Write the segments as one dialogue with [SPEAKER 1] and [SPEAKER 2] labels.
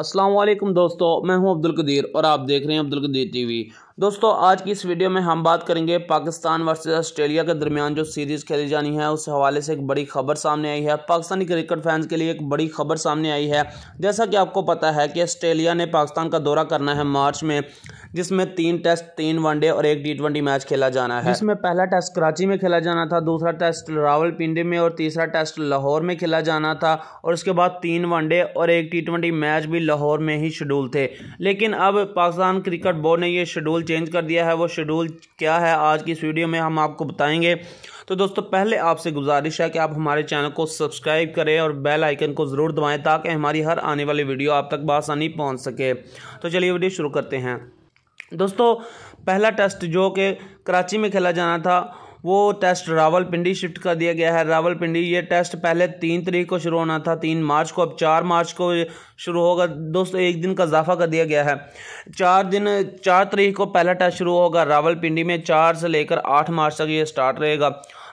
[SPEAKER 1] असलम दोस्तों मैं हूं अब्दुल कदीर और आप देख रहे हैं अब्दुल कदीर टीवी दोस्तों आज की इस वीडियो में हम बात करेंगे पाकिस्तान वर्सेस ऑस्ट्रेलिया के दरमियान जो सीरीज़ खेली जानी है उस हवाले से एक बड़ी खबर सामने आई है पाकिस्तानी क्रिकेट फैंस के लिए एक बड़ी खबर सामने आई है जैसा कि आपको पता है कि ऑस्ट्रेलिया ने पाकिस्तान का दौरा करना है मार्च में जिसमें तीन टेस्ट तीन वनडे और एक टी ट्वेंटी मैच खेला जाना है इसमें पहला टेस्ट कराची में खेला जाना था दूसरा टेस्ट रावलपिंडी में और तीसरा टेस्ट लाहौर में खेला जाना था और उसके बाद तीन वनडे और एक टी मैच भी लाहौर में ही शेड्यूल थे लेकिन अब पाकिस्तान क्रिकेट बोर्ड ने यह शेड्यूल शेड्यूल चेंज कर दिया है वो शेड्यूल क्या है आज की इस वीडियो में हम आपको बताएंगे तो दोस्तों पहले आपसे गुजारिश है कि आप हमारे चैनल को सब्सक्राइब करें और बेल आइकन को ज़रूर दबाएं ताकि हमारी हर आने वाली वीडियो आप तक बसानी पहुँच सके तो चलिए वीडियो शुरू करते हैं दोस्तों पहला टेस्ट जो कि कराची में खेला जाना था वो टेस्ट रावलपिंडी शिफ्ट कर दिया गया है रावलपिंडी ये टेस्ट पहले तीन तारीख को शुरू होना था तीन मार्च को अब चार मार्च को शुरू होगा दोस्तों एक दिन का इजाफा कर दिया गया है चार दिन चार तारीख को पहला टेस्ट शुरू होगा रावलपिंडी में चार से लेकर आठ मार्च तक ये स्टार्ट रहेगा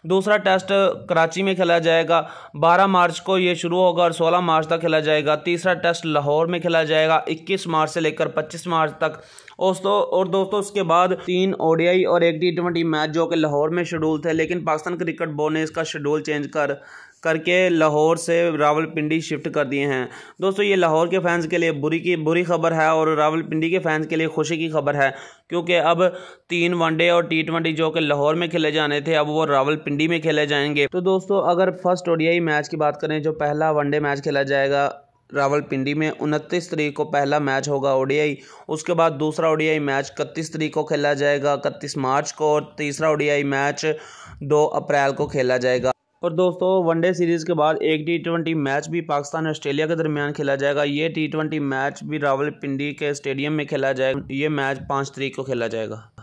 [SPEAKER 1] दूसरा टेस्ट कराची में खेला जाएगा 12 मार्च को ये शुरू होगा और 16 मार्च तक खेला जाएगा तीसरा टेस्ट लाहौर में खेला जाएगा 21 मार्च से लेकर 25 मार्च तक दोस्तों और दोस्तों उसके बाद तीन ओडीआई और एक टी ट्वेंटी मैच जो कि लाहौर में शेड्यूल थे लेकिन पाकिस्तान क्रिकेट बोर्ड ने इसका शेड्यूल चेंज कर करके लाहौर से रावलपिंडी शिफ्ट कर दिए हैं दोस्तों ये लाहौर के फैंस के लिए बुरी की बुरी खबर है और रावलपिंडी के फैंस के लिए खुशी की खबर है क्योंकि अब तीन वनडे और टी ट्वेंटी जो कि लाहौर में खेले जाने थे अब वो रावलपिंडी में खेले जाएंगे तो दोस्तों अगर फर्स्ट ओडियाई मैच की बात करें जो पहला वनडे मैच खेला जाएगा रावलपिंडी में उनतीस तरीक को पहला मैच होगा ओडीआई उसके बाद दूसरा ओडीआई मैच इकतीस तरीक को खेला जाएगा इकतीस मार्च को और तीसरा ओडीआई मैच दो अप्रैल को खेला जाएगा और दोस्तों वनडे सीरीज़ के बाद एक टी ट्वेंटी मैच भी पाकिस्तान ऑस्ट्रेलिया के दरमियान खेला जाएगा ये टी ट्वेंटी मैच भी रावलपिंडी के स्टेडियम में खेला जाएगा ये मैच पाँच तरीक को खेला जाएगा